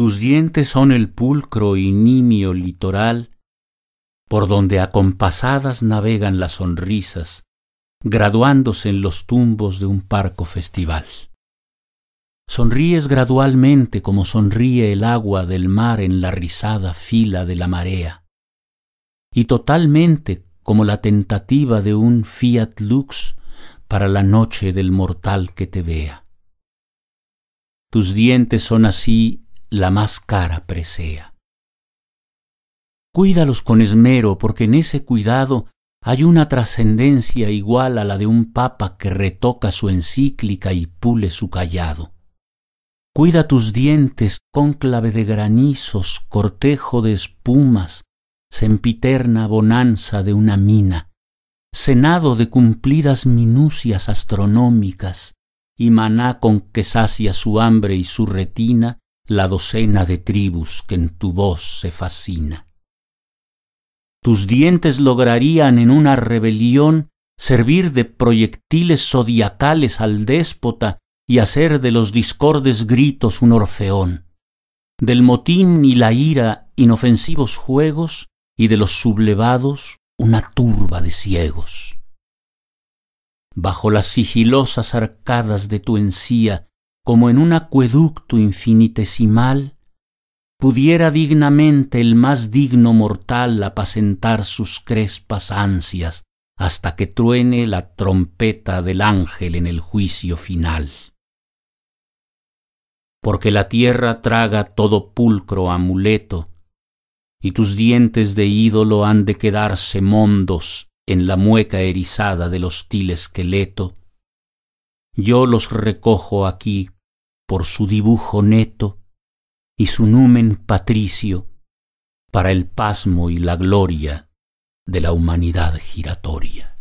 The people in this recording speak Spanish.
Tus dientes son el pulcro y nimio litoral, por donde acompasadas navegan las sonrisas, graduándose en los tumbos de un parco festival. Sonríes gradualmente como sonríe el agua del mar en la rizada fila de la marea, y totalmente como la tentativa de un fiat lux para la noche del mortal que te vea. Tus dientes son así la más cara presea. Cuídalos con esmero, porque en ese cuidado hay una trascendencia igual a la de un papa que retoca su encíclica y pule su callado. Cuida tus dientes, cónclave de granizos, cortejo de espumas, sempiterna bonanza de una mina, cenado de cumplidas minucias astronómicas, y maná con que sacia su hambre y su retina, la docena de tribus que en tu voz se fascina. Tus dientes lograrían en una rebelión servir de proyectiles zodiacales al déspota y hacer de los discordes gritos un orfeón, del motín y la ira inofensivos juegos y de los sublevados una turba de ciegos. Bajo las sigilosas arcadas de tu encía como en un acueducto infinitesimal, pudiera dignamente el más digno mortal apacentar sus crespas ansias hasta que truene la trompeta del ángel en el juicio final. Porque la tierra traga todo pulcro amuleto, y tus dientes de ídolo han de quedarse mondos en la mueca erizada del hostil esqueleto, yo los recojo aquí por su dibujo neto y su numen patricio para el pasmo y la gloria de la humanidad giratoria.